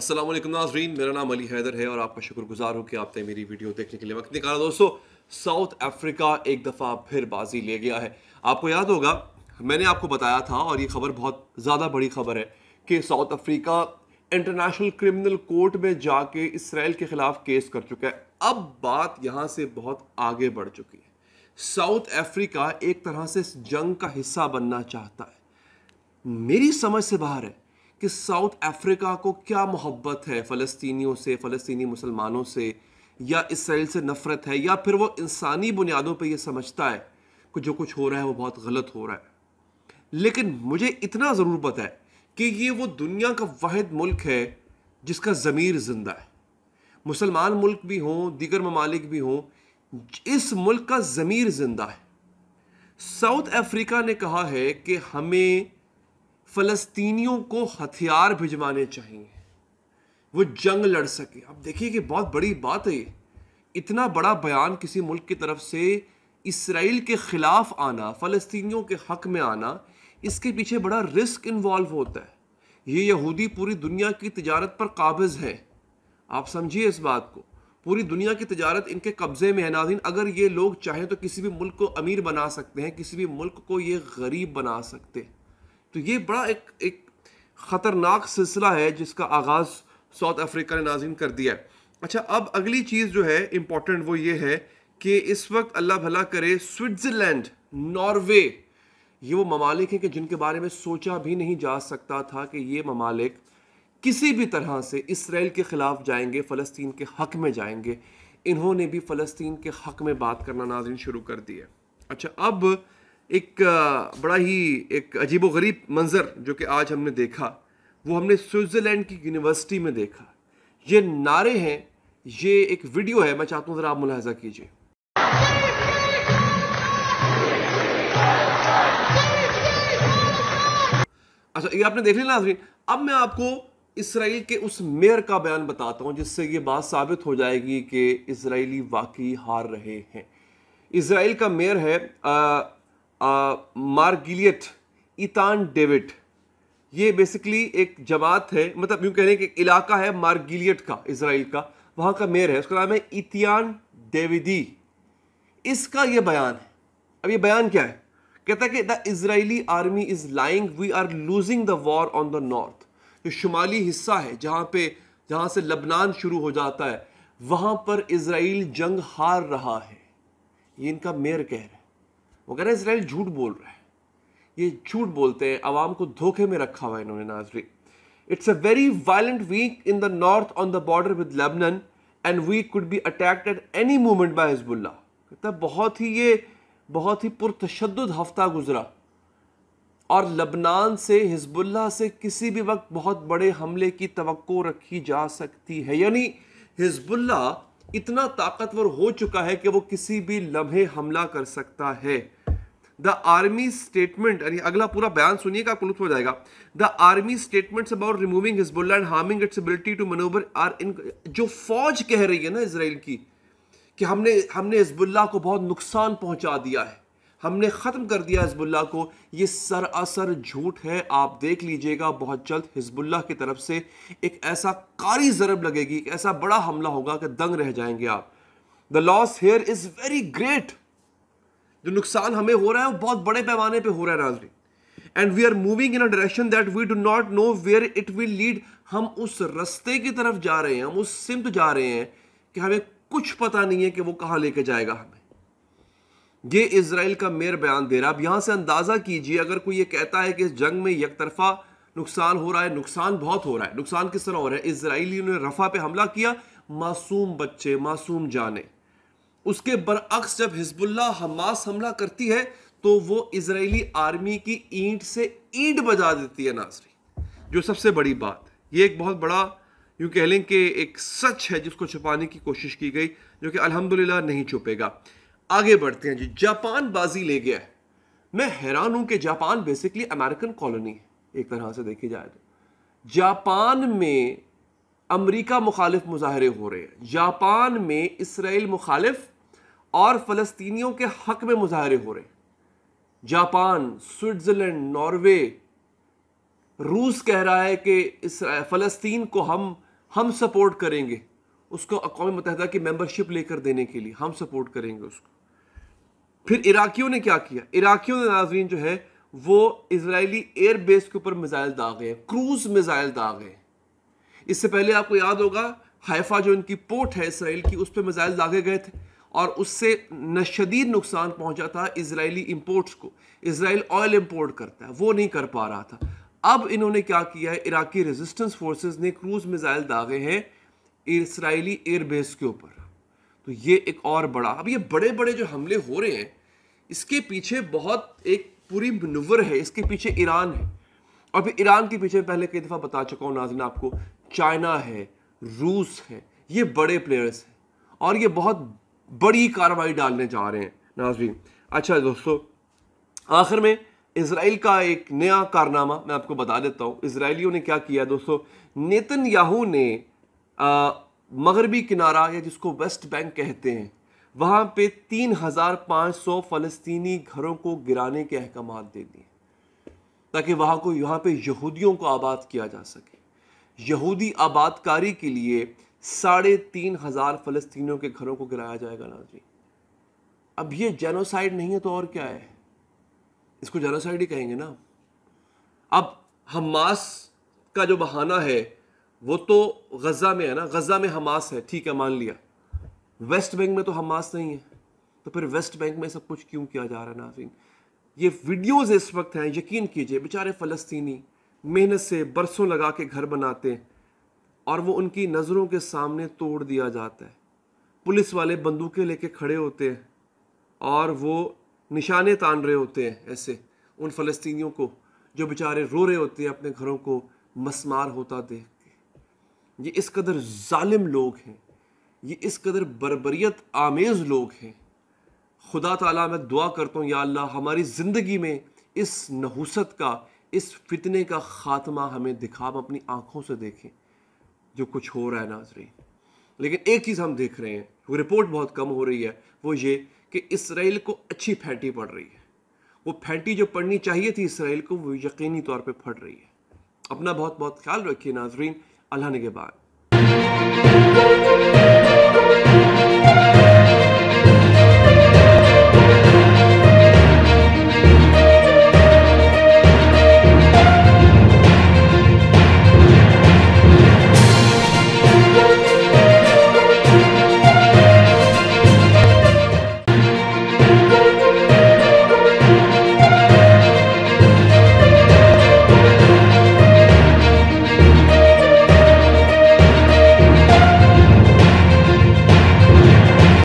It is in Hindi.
असलम नाजरीन मेरा नाम अली हैदर है और आपका शुक्रगुजार हूँ कि आपने मेरी वीडियो देखने के लिए वक्त निकाला दोस्तों साउथ अफ्रीका एक दफ़ा फिर बाजी ले गया है आपको याद होगा मैंने आपको बताया था और ये खबर बहुत ज़्यादा बड़ी खबर है कि South Africa International Criminal Court में जाके इसराइल के ख़िलाफ़ केस कर चुका है अब बात यहाँ से बहुत आगे बढ़ चुकी है साउथ अफ्रीका एक तरह से जंग का हिस्सा बनना चाहता है मेरी समझ से बाहर है कि साउथ अफ्रीका को क्या मोहब्बत है फ़लस्तियों से फ़लस्तनी मुसलमानों से या इसराइल से नफ़रत है या फिर वो इंसानी बुनियादों पर यह समझता है कि जो कुछ हो रहा है वो बहुत गलत हो रहा है लेकिन मुझे इतना ज़रूर पता है कि ये वो दुनिया का वाद मुल्क है जिसका ज़मीर ज़िंदा है मुसलमान मुल्क भी हों दीगर ममालिक भी हों इस मुल्क का ज़मीर ज़िंदा है साउथ अफ्रीका ने कहा है कि हमें फ़लस्तीनियों को हथियार भिजवाने चाहिए वो जंग लड़ सके अब देखिए कि बहुत बड़ी बात है ये इतना बड़ा बयान किसी मुल्क की तरफ से इसराइल के ख़िलाफ़ आना फ़लस्तीनियों के हक़ में आना इसके पीछे बड़ा रिस्क इन्वॉल्व होता है ये यहूदी पूरी दुनिया की तजारत पर काबज़ है आप समझिए इस बात को पूरी दुनिया की तजारत इनके कब्ज़े में है नाजिन अगर ये लोग चाहें तो किसी भी मुल्क को अमीर बना सकते हैं किसी भी मुल्क को ये गरीब बना सकते हैं तो ये बड़ा एक एक ख़तरनाक सिलसिला है जिसका आगाज़ साउथ अफ्रीका ने नाजिम कर दिया है अच्छा अब अगली चीज़ जो है इम्पॉर्टेंट वो ये है कि इस वक्त अल्लाह भला करे स्विट्ज़रलैंड नॉर्वे ये वो ममालिक हैं कि जिनके बारे में सोचा भी नहीं जा सकता था कि ये ममालिक किसी भी तरह से इसराइल के ख़िलाफ़ जाएंगे फ़लस्तीन के हक़ में जाएंगे इन्होंने भी फ़लस्तीन के हक़ में बात करना नाजिन शुरू कर दिया अच्छा अब एक बड़ा ही एक अजीब गरीब मंज़र जो कि आज हमने देखा वो हमने स्विट्ज़रलैंड की यूनिवर्सिटी में देखा ये नारे हैं ये एक वीडियो है मैं चाहता हूँ ज़रा आप मुलाजा कीजिए अच्छा ये आपने देख लिया नाजरीन अब मैं आपको इसराइल के उस मेयर का बयान बताता हूँ जिससे ये बात साबित हो जाएगी कि इसराइली वाकई हार रहे हैं इसराइल का मेयर है आ, मार्गिलियट इतान डेविड ये बेसिकली एक जमात है मतलब यूँ कह रहे हैं कि इलाका है मार्गिलियट का इसराइल का वहाँ का मेयर है उसका नाम है इतियान डेविदी इसका ये बयान है अब ये बयान क्या है कहता है कि the Israeli army is lying we are losing the war on the north जो शुमाली हिस्सा है जहाँ पे जहाँ से लबनान शुरू हो जाता है वहाँ पर इसराइल जंग हार रहा है ये इनका मेयर कह रहा है वो कह रहे है इसराइल झूठ बोल रहा है ये झूठ बोलते हैं आवाम को धोखे में रखा हुआ है इन्होंने नाजरी it's a very violent week in the north on the border with Lebanon and we could be attacked at any moment by Hezbollah कहता बहुत ही ये बहुत ही पुरतशद हफ्ता गुजरा और लबनान से हिजबुल्ला से किसी भी वक्त बहुत बड़े हमले की तो रखी जा सकती है यानी हिजबुल्ला इतना ताकतवर हो चुका है कि वो किसी भी लम्हे हमला कर सकता है द आर्मी स्टेटमेंट यानी अगला पूरा बयान सुनिएगा आपको लुत्फ हो जाएगा the army statement about removing Hezbollah and harming its ability to manoeuvre are in जो फौज कह रही है ना इसराइल की कि हमने हमने हिजबुल्ला को बहुत नुकसान पहुंचा दिया है हमने ख़त्म कर दिया हिजबुल्ला को ये सरासर झूठ है आप देख लीजिएगा बहुत जल्द हिजबुल्ला की तरफ से एक ऐसा कारी ज़रब लगेगी एक ऐसा बड़ा हमला होगा कि दंग रह जाएंगे आप the loss here is very great जो नुकसान हमें हो रहा है वो बहुत बड़े पैमाने पे हो रहा है नाजरी and we are moving in a direction that we do not know where it will lead हम उस रस्ते की तरफ जा रहे हैं हम उस सिमत जा रहे हैं कि हमें कुछ पता नहीं है कि वो कहाँ लेके जाएगा हमें ये इसराइल का मेयर बयान दे रहा है अब यहाँ से अंदाज़ा कीजिए अगर कोई ये कहता है कि इस जंग में एक तरफा नुकसान हो रहा है नुकसान बहुत हो रहा है नुकसान किस तरह हो रहा है इसराइलियों ने रफा पे हमला किया मासूम बच्चे मासूम जाने उसके बरअक्स जब हिजबुल्ला हमास हमला करती है तो वो इसराइली आर्मी की ईंट से ईंट बजा देती है नाजरी जो सबसे बड़ी बात है ये एक बहुत बड़ा यूँ कह लें कि एक सच है जिसको छुपाने की कोशिश की गई जो कि अल्हम्दुलिल्लाह नहीं छुपेगा आगे बढ़ते हैं जी जापान बाजी ले गया है मैं हैरान हूँ कि जापान बेसिकली अमेरिकन कॉलोनी है एक तरह से देखी जाए तो जापान में अमेरिका मुखालिफ मुजाहरे हो रहे हैं जापान में इसराइल मुखालिफ और फ़लस्तीनियों के हक में मुजाहरे हो रहे जापान स्विट्ज़रलैंड नॉर्वे रूस कह रहा है कि इस फ़लस्तीन को हम हम सपोर्ट करेंगे उसको अकवा मतहदा की मेंबरशिप लेकर देने के लिए हम सपोर्ट करेंगे उसको फिर इराक़ियों ने क्या किया इराक़ियों ने नाजरीन जो है वो इसराइली एयरबेस के ऊपर मिज़ाइल दागे हैं क्रूज़ मिज़ाइल दागे हैं इससे पहले आपको याद होगा हाइफा जो इनकी पोर्ट है इसराइल की उस पर मिज़ाइल दागे गए थे और उससे न शदीद नुकसान पहुंचा था इसराइली इम्पोर्ट्स को इसराइल ऑयल इम्पोर्ट करता है वो नहीं कर पा रहा था अब इन्होंने क्या किया है इराकी रेजिस्टेंस फोर्सेस ने क्रूज मिज़ाइल दागे हैं इसराइली एयरबेस के ऊपर तो ये एक और बड़ा अब ये बड़े बड़े जो हमले हो रहे हैं इसके पीछे बहुत एक पूरी मनवर है इसके पीछे ईरान है और फिर ईरान के पीछे पहले कई दफ़ा बता चुका हूँ नाजिन आपको चाइना है रूस है ये बड़े प्लेयर्स हैं और ये बहुत बड़ी कार्रवाई डालने जा रहे हैं नाजरीन अच्छा दोस्तों आखिर में इसराइल का एक नया कारनामा मैं आपको बता देता हूँ इसराइलियों ने क्या किया दोस्तों नेतन याहू ने मगरबी किनारा या जिसको वेस्ट बैंक कहते हैं वहाँ पे तीन हज़ार पाँच सौ फ़लस्तनी घरों को गिराने के अहकाम दे दिए ताकि वहाँ को यहाँ पे यहूदियों को आबाद किया जा सके यहूदी आबादकारी के लिए साढ़े तीन हज़ार फ़लस्तीनियों के घरों को गिराया जाएगा नाजी अब ये जेनोसाइड नहीं है तो और क्या है इसको जेनोसाइड ही कहेंगे ना अब हमास का जो बहाना है वो तो गज़ा में है ना गज़ा में हमास है ठीक है मान लिया वेस्ट बैंक में तो हमास नहीं है तो फिर वेस्ट बैंक में सब कुछ क्यों किया जा रहा है नाजीन ये वीडियोज इस वक्त हैं यकीन कीजिए बेचारे फ़लस्तीनी मेहनत से बरसों लगा के घर बनाते हैं और वो उनकी नज़रों के सामने तोड़ दिया जाता है पुलिस वाले बंदूकें लेके खड़े होते हैं और वो निशाने तान रहे होते हैं ऐसे उन फलस्तियों को जो बेचारे रो रहे होते हैं अपने घरों को मसमार होता देख के ये इस कदर ालिम लोग हैं ये इस कदर बरबरीत आमेज़ लोग हैं खुदा ताला मैं दुआ करता हूँ या अल्लाह हमारी ज़िंदगी में इस नहुसत का इस फितने का ख़ात्मा हमें दिखा हम अपनी आँखों से देखें जो कुछ हो रहा है नाजरीन लेकिन एक चीज़ हम देख रहे हैं वो रिपोर्ट बहुत कम हो रही है वो ये कि इसराइल को अच्छी फैटी पड़ रही है वो फैटी जो पड़नी चाहिए थी इसराइल को वो यकीनी तौर पर फट रही है अपना बहुत बहुत ख्याल रखिए नाजरीन अल्लाह ने के बाद